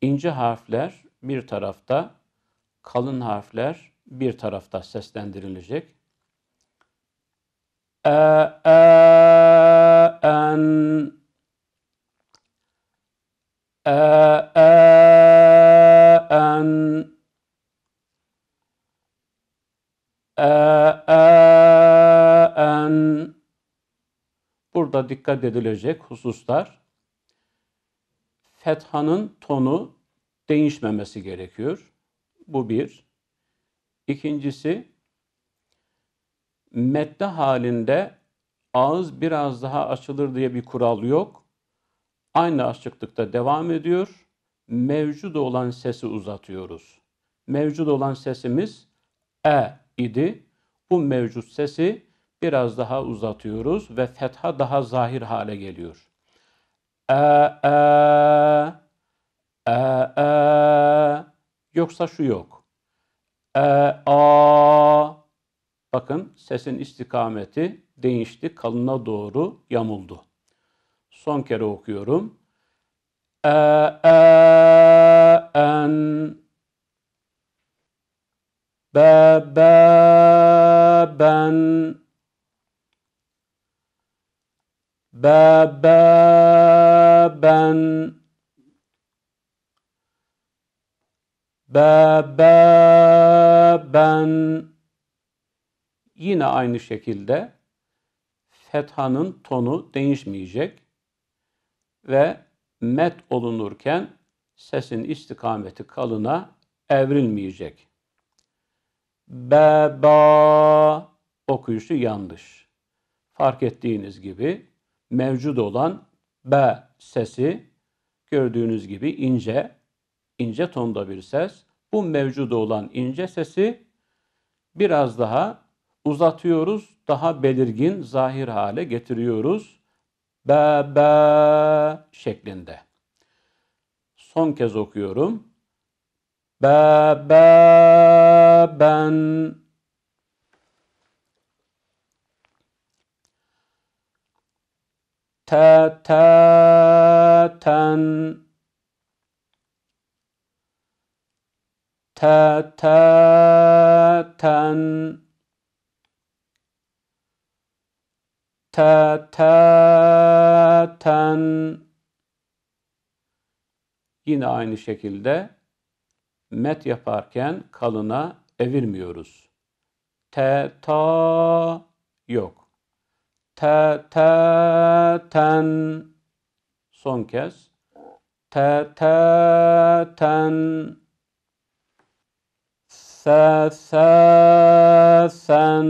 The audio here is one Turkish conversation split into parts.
ince harfler bir tarafta, kalın harfler bir tarafta seslendirilecek. E, e, en, e, e, en, e, e, en. Burada dikkat edilecek hususlar fethanın tonu değişmemesi gerekiyor. Bu bir. İkincisi, metne halinde ağız biraz daha açılır diye bir kural yok. Aynı açıklıkta devam ediyor. Mevcut olan sesi uzatıyoruz. Mevcut olan sesimiz e idi. Bu mevcut sesi biraz daha uzatıyoruz ve fetha daha zahir hale geliyor e, e, e, e, yoksa şu yok. E, a, bakın sesin istikameti değişti, kalına doğru yamuldu. Son kere okuyorum. E, e, en, be, be, ben, be, be, baben baben yine aynı şekilde fethanın tonu değişmeyecek ve met olunurken sesin istikameti kalına evrilmeyecek. Beba okuyuşu yanlış. Fark ettiğiniz gibi mevcut olan be sesi gördüğünüz gibi ince, ince tonda bir ses. Bu mevcuda olan ince sesi biraz daha uzatıyoruz, daha belirgin, zahir hale getiriyoruz. Be be şeklinde. Son kez okuyorum. Be be ben te te ten te te ten te te ten yine aynı şekilde met yaparken kalına evirmiyoruz. Te ta yok te te ten son kez te te ten se se sen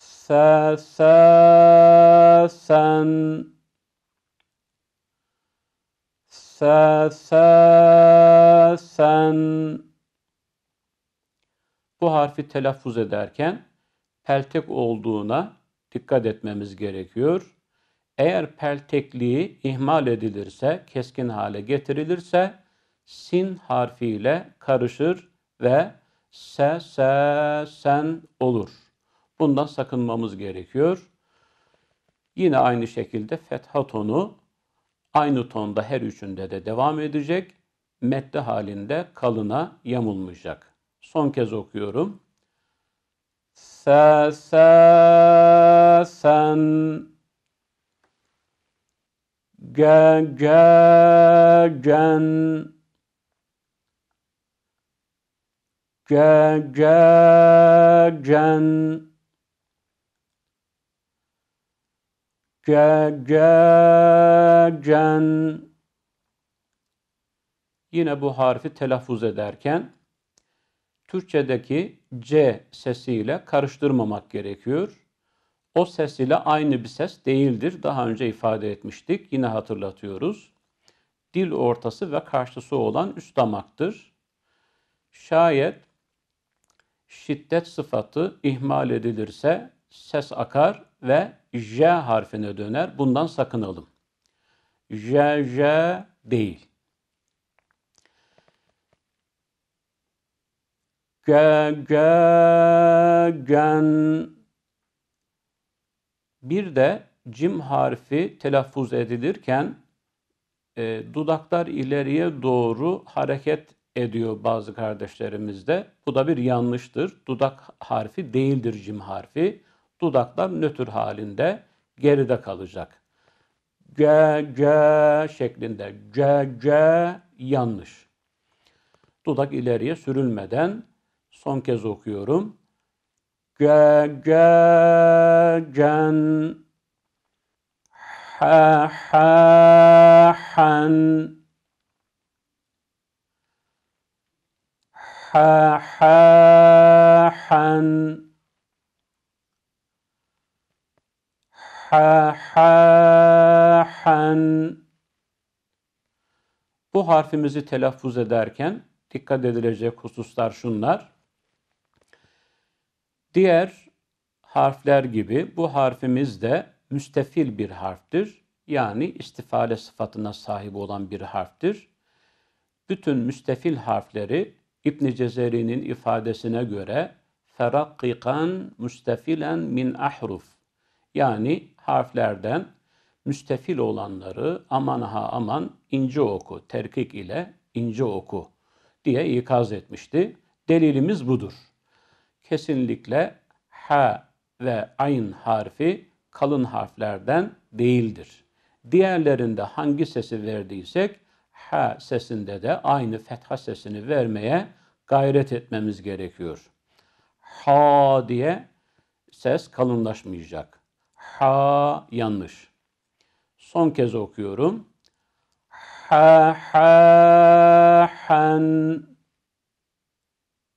se se sen se se sen bu harfi telaffuz ederken peltek olduğuna dikkat etmemiz gerekiyor. Eğer peltekliği ihmal edilirse, keskin hale getirilirse sin harfiyle karışır ve se, se, sen olur. Bundan sakınmamız gerekiyor. Yine aynı şekilde fetha tonu aynı tonda her üçünde de devam edecek. mette halinde kalına yamulmayacak. Son kez okuyorum. Sa sa san, ge ge gen ge ge gen ge ge gen yine bu harfi telaffuz ederken Türkçedeki C sesiyle karıştırmamak gerekiyor. O ses ile aynı bir ses değildir. Daha önce ifade etmiştik. Yine hatırlatıyoruz. Dil ortası ve karşısı olan üst damaktır. Şayet şiddet sıfatı ihmal edilirse ses akar ve J harfine döner. Bundan sakınalım. J, J değil. Gögen. Bir de cim harfi telaffuz edilirken e, dudaklar ileriye doğru hareket ediyor bazı kardeşlerimizde. Bu da bir yanlıştır. Dudak harfi değildir cim harfi. Dudaklar nötr halinde geride kalacak. G, G şeklinde. G, G yanlış. Dudak ileriye sürülmeden Son kez okuyorum. Ge, ge, cen, ha, ha, han, ha, ha, han, ha, ha, han. Bu harfimizi telaffuz ederken dikkat edilecek hususlar şunlar. Diğer harfler gibi bu harfimiz de müstefil bir harftir. Yani istifale sıfatına sahip olan bir harftir. Bütün müstefil harfleri İbn Cezeri'nin ifadesine göre ferakkikan müstefilen min ahruf. Yani harflerden müstefil olanları amanha aman ince oku, terkik ile ince oku diye ikaz etmişti. Delilimiz budur kesinlikle ha ve ayn harfi kalın harflerden değildir. Diğerlerinde hangi sesi verdiysek ha sesinde de aynı fetha sesini vermeye gayret etmemiz gerekiyor. Ha diye ses kalınlaşmayacak. Ha yanlış. Son kez okuyorum. Ha ha han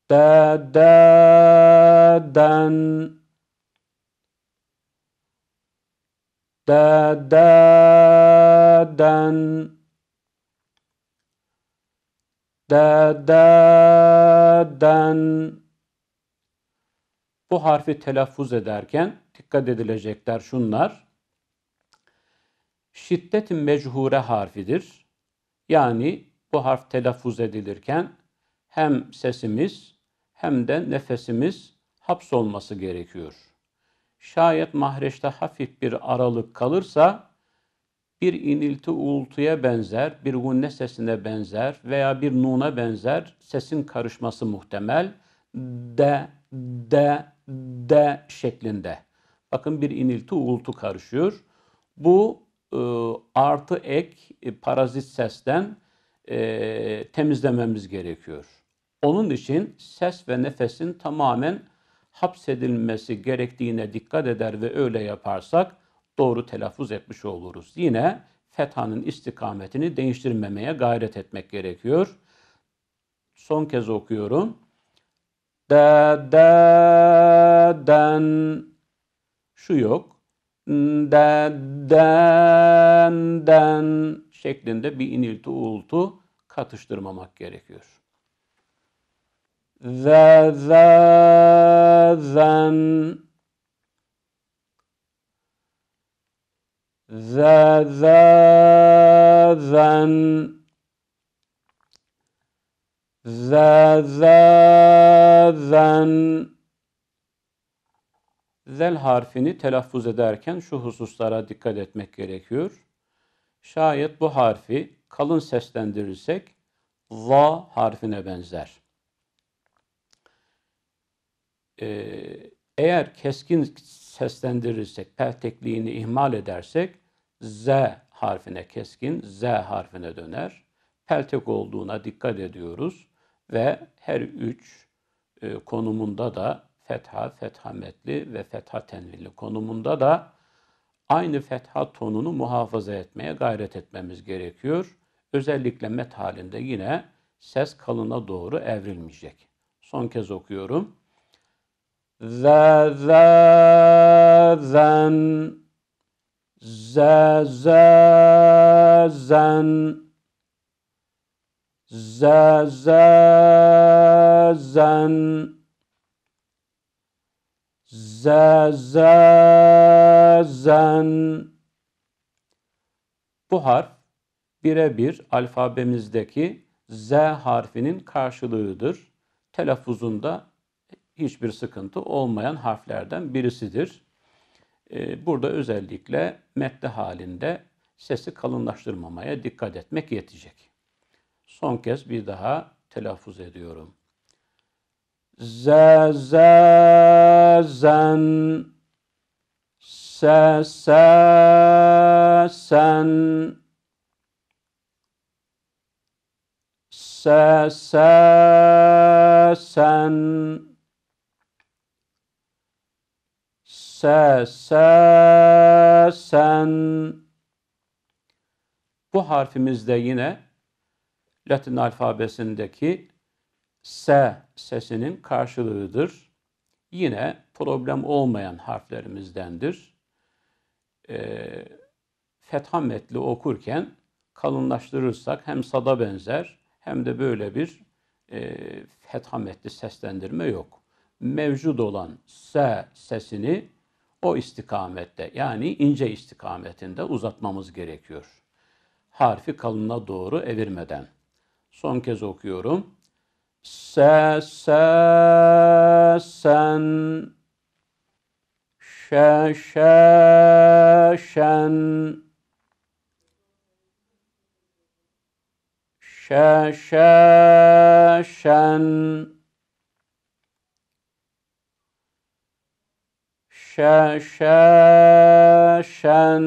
da, da den da da, den da da den bu harfi telaffuz ederken dikkat edilecekler şunlar. Şiddetin mechure harfidir. Yani bu harf telaffuz edilirken hem sesimiz hem de nefesimiz hapsolması gerekiyor. Şayet mahreçte hafif bir aralık kalırsa bir inilti uğultuya benzer, bir gunne sesine benzer veya bir nuna benzer sesin karışması muhtemel. De, de, de şeklinde. Bakın bir inilti uğultu karışıyor. Bu e, artı ek e, parazit sesten e, temizlememiz gerekiyor. Onun için ses ve nefesin tamamen hapsedilmesi gerektiğine dikkat eder ve öyle yaparsak doğru telaffuz etmiş oluruz. Yine fethanın istikametini değiştirmemeye gayret etmek gerekiyor. Son kez okuyorum. Da da dan şu yok. Da dan dan şeklinde bir inilti uğultu katıştırmamak gerekiyor zezen zezen zezen zel harfini telaffuz ederken şu hususlara dikkat etmek gerekiyor. Şayet bu harfi kalın seslendirirsek la harfine benzer. Ee, eğer keskin seslendirirsek, pertekliğini ihmal edersek Z harfine keskin, Z harfine döner. Peltek olduğuna dikkat ediyoruz ve her üç e, konumunda da fetha, fethametli ve fetha tenvilli konumunda da aynı fetha tonunu muhafaza etmeye gayret etmemiz gerekiyor. Özellikle met halinde yine ses kalına doğru evrilmeyecek. Son kez okuyorum ze ze zen ze ze zen ze ze zen ze ze zen bu harf birebir alfabemizdeki Z harfinin karşılığıdır. Telaffuzunda hiçbir sıkıntı olmayan harflerden birisidir. Ee, burada özellikle metne halinde sesi kalınlaştırmamaya dikkat etmek yetecek. Son kez bir daha telaffuz ediyorum. Z, z, zen, se, se, sen, se, se, sen. se, se, sen. Bu harfimiz de yine Latin alfabesindeki S sesinin karşılığıdır. Yine problem olmayan harflerimizdendir. E, fetha metli okurken kalınlaştırırsak hem sada benzer hem de böyle bir e, fetha metli seslendirme yok. Mevcut olan S sesini o istikamette yani ince istikametinde uzatmamız gerekiyor. Harfi kalınına doğru evirmeden. Son kez okuyorum. Se, se, sen, şe, şe, şen, şe, şe, şen. şe, şen.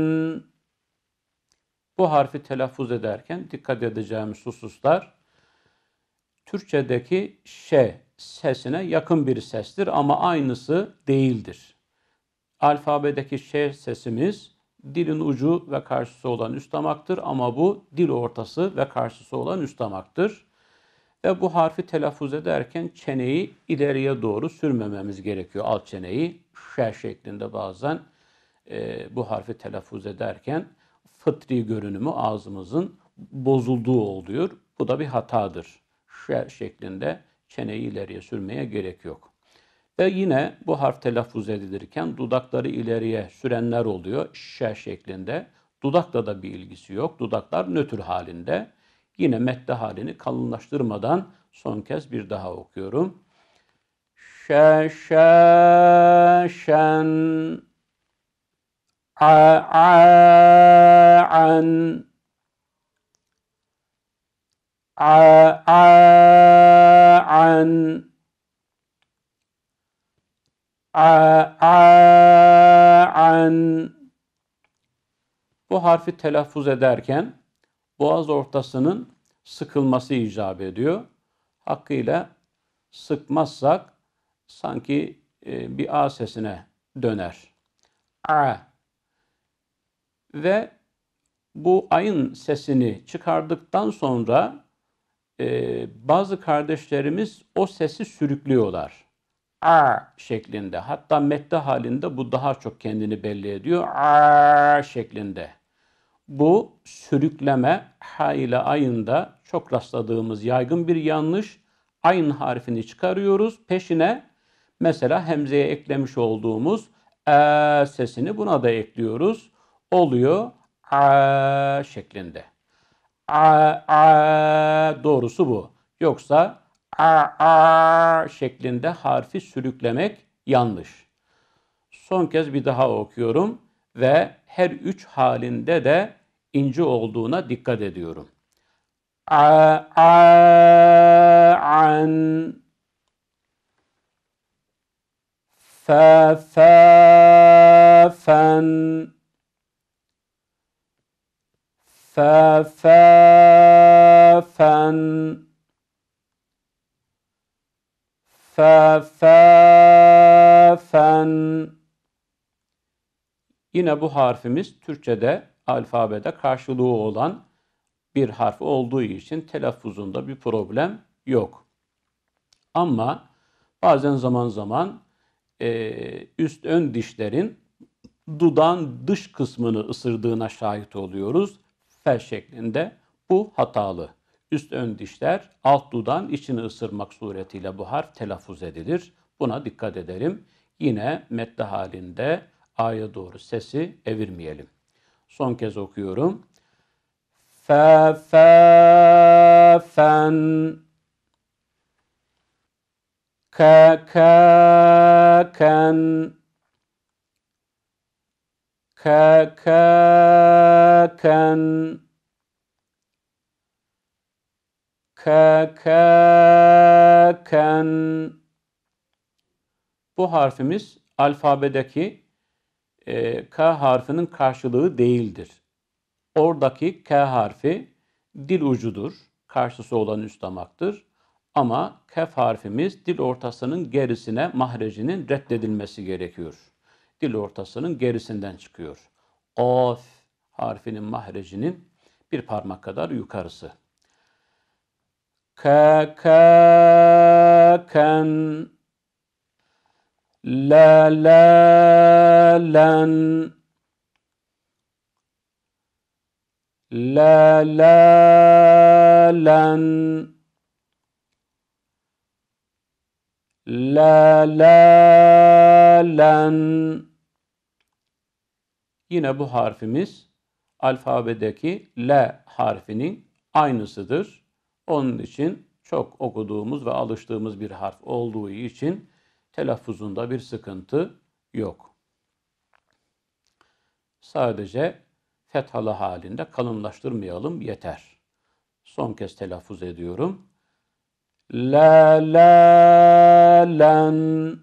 Bu harfi telaffuz ederken dikkat edeceğimiz hususlar Türkçedeki şe sesine yakın bir sestir ama aynısı değildir. Alfabedeki ş sesimiz dilin ucu ve karşısı olan üst damaktır ama bu dil ortası ve karşısı olan üst damaktır ve bu harfi telaffuz ederken çeneyi ileriye doğru sürmememiz gerekiyor. Alt çeneyi şer şeklinde bazen e, bu harfi telaffuz ederken fıtri görünümü ağzımızın bozulduğu oluyor. Bu da bir hatadır. Şer şeklinde çeneyi ileriye sürmeye gerek yok. Ve yine bu harf telaffuz edilirken dudakları ileriye sürenler oluyor şer şeklinde. Dudakla da bir ilgisi yok. Dudaklar nötr halinde. Yine metni halini kalınlaştırmadan son kez bir daha okuyorum. Şe şe şen a a an a a an a a an bu harfi telaffuz ederken boğaz ortasının sıkılması icap ediyor. Hakkıyla sıkmazsak sanki e, bir A sesine döner. A. Ve bu ayın sesini çıkardıktan sonra e, bazı kardeşlerimiz o sesi sürüklüyorlar. A şeklinde. Hatta mette halinde bu daha çok kendini belli ediyor. A şeklinde. Bu sürükleme ha ile ayında çok rastladığımız yaygın bir yanlış. Ayn harfini çıkarıyoruz. Peşine mesela hemzeye eklemiş olduğumuz e sesini buna da ekliyoruz. Oluyor a şeklinde. A, a doğrusu bu. Yoksa a, a şeklinde harfi sürüklemek yanlış. Son kez bir daha okuyorum ve her üç halinde de ince olduğuna dikkat ediyorum. A, a, an, fa, fa, fan, fa, fa, fan, fa, fa, fan. Yine bu harfimiz Türkçe'de alfabede karşılığı olan bir harf olduğu için telaffuzunda bir problem yok. Ama bazen zaman zaman e, üst ön dişlerin dudan dış kısmını ısırdığına şahit oluyoruz. Fel şeklinde bu hatalı. Üst ön dişler alt dudan içini ısırmak suretiyle bu harf telaffuz edilir. Buna dikkat edelim. Yine metne halinde A'ya doğru sesi evirmeyelim. Son kez okuyorum. Fe fe fen ke ke ken ke ke ken ke ke ken Bu harfimiz alfabedeki e, K harfinin karşılığı değildir. Oradaki K harfi dil ucudur. Karşısı olan üst damaktır. Ama kef harfimiz dil ortasının gerisine mahrecinin reddedilmesi gerekiyor. Dil ortasının gerisinden çıkıyor. Of harfinin mahrecinin bir parmak kadar yukarısı. K, ka, ka, kan, la la len la la len la la len Yine bu harfimiz alfabedeki L harfinin aynısıdır. Onun için çok okuduğumuz ve alıştığımız bir harf olduğu için telaffuzunda bir sıkıntı yok. Sadece fethalı halinde kalınlaştırmayalım yeter. Son kez telaffuz ediyorum. La la len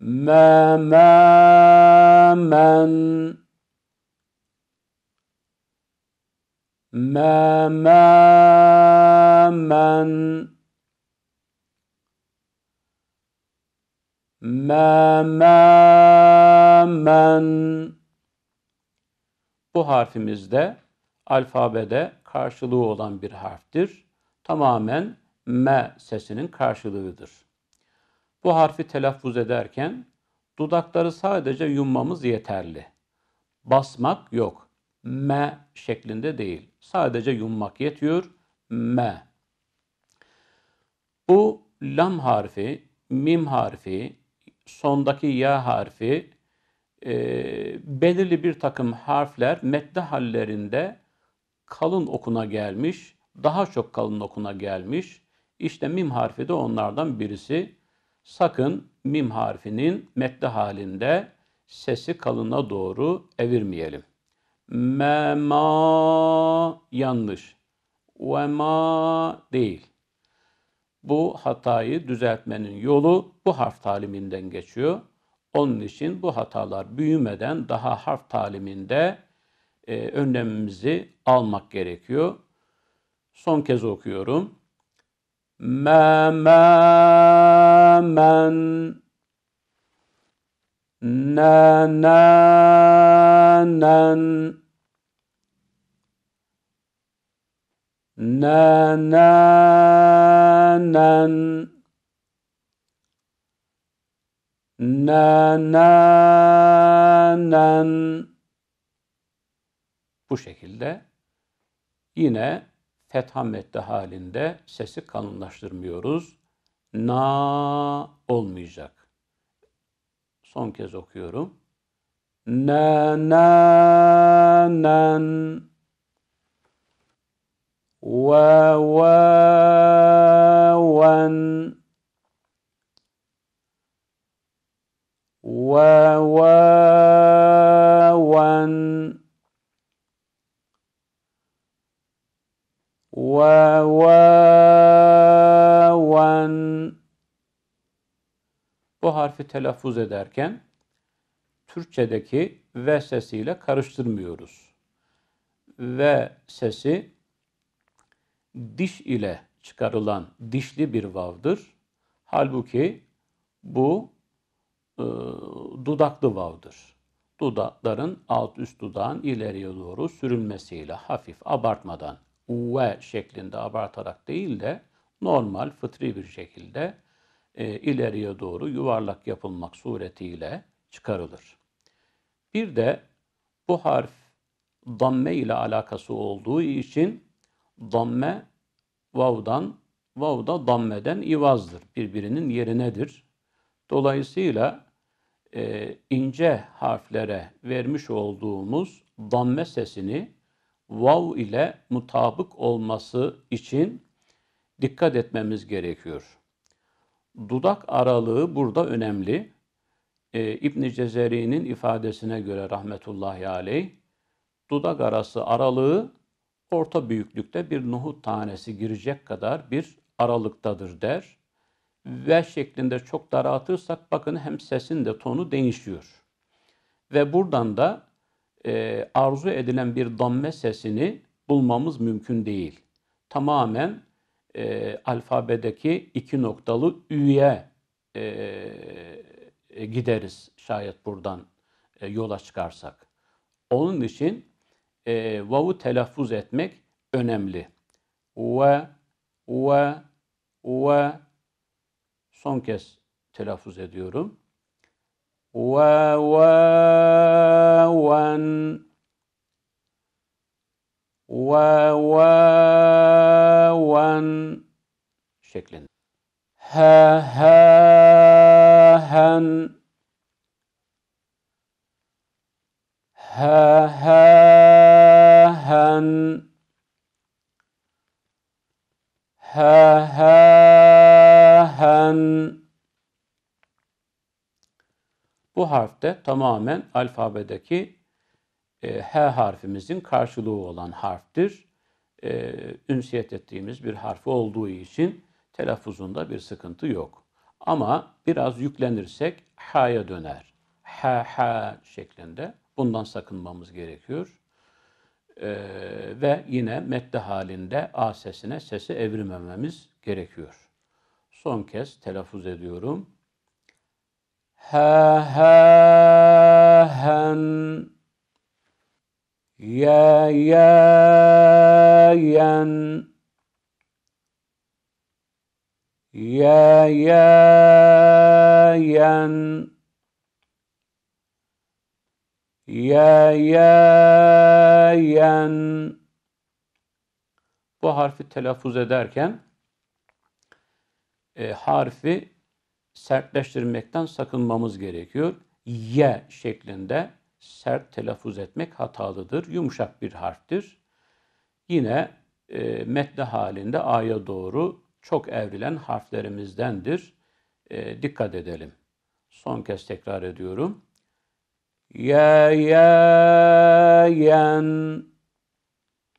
ma ma men ma ma men memen. Bu harfimizde alfabede karşılığı olan bir harftir. Tamamen M sesinin karşılığıdır. Bu harfi telaffuz ederken dudakları sadece yummamız yeterli. Basmak yok. M şeklinde değil. Sadece yummak yetiyor. M. Bu lam harfi, mim harfi, sondaki ya harfi e, belirli bir takım harfler metne hallerinde kalın okuna gelmiş, daha çok kalın okuna gelmiş. İşte mim harfi de onlardan birisi. Sakın mim harfinin metne halinde sesi kalına doğru evirmeyelim. Mema yanlış. Vema değil. Bu hatayı düzeltmenin yolu bu harf taliminden geçiyor. Onun için bu hatalar büyümeden daha harf taliminde e, önlemimizi almak gerekiyor. Son kez okuyorum. Me me men ne ne nen na na nan na na nan bu şekilde yine fetha metni halinde sesi kalınlaştırmıyoruz. Na olmayacak. Son kez okuyorum. Na na nan وواوا وواوا وواوا Bu harfi telaffuz ederken Türkçedeki ve sesiyle karıştırmıyoruz. Ve sesi diş ile çıkarılan dişli bir vavdır. Halbuki bu e, dudaklı vavdır. Dudakların alt üst dudağın ileriye doğru sürülmesiyle hafif abartmadan ve şeklinde abartarak değil de normal fıtri bir şekilde e, ileriye doğru yuvarlak yapılmak suretiyle çıkarılır. Bir de bu harf damme ile alakası olduğu için damme vavdan, vav da dammeden ivazdır. Birbirinin yerinedir. Dolayısıyla e, ince harflere vermiş olduğumuz damme sesini vav ile mutabık olması için dikkat etmemiz gerekiyor. Dudak aralığı burada önemli. E, İbn Cezeri'nin ifadesine göre rahmetullahi aleyh dudak arası aralığı orta büyüklükte bir nohut tanesi girecek kadar bir aralıktadır der. Ve şeklinde çok daraltırsak bakın hem sesin de tonu değişiyor. Ve buradan da e, arzu edilen bir damme sesini bulmamız mümkün değil. Tamamen e, alfabedeki iki noktalı üye e, e gideriz şayet buradan e, yola çıkarsak. Onun için e, vavu telaffuz etmek önemli. Ve, ve, ve son kez telaffuz ediyorum. Ve, ve, ven, ve, ve, ven şeklinde. Ha, Ha, hen, Ha, Ha ben he he hen bu harfte tamamen alfabedeki e, H harfimizin karşılığı olan harftir. E, ünsiyet ettiğimiz bir harfi olduğu için telaffuzunda bir sıkıntı yok. Ama biraz yüklenirsek H'ye döner. H, H şeklinde. Bundan sakınmamız gerekiyor. Ee, ve yine metde halinde A sesine sesi evrimememiz gerekiyor. Son kez telaffuz ediyorum. Ha ha hen ya ya yen ya ya yen ya ya yen bu harfi telaffuz ederken e, harfi sertleştirmekten sakınmamız gerekiyor. Ye şeklinde sert telaffuz etmek hatalıdır. Yumuşak bir harftir. Yine e, metne halinde a'ya doğru çok evrilen harflerimizdendir. E, dikkat edelim. Son kez tekrar ediyorum. يا يا ين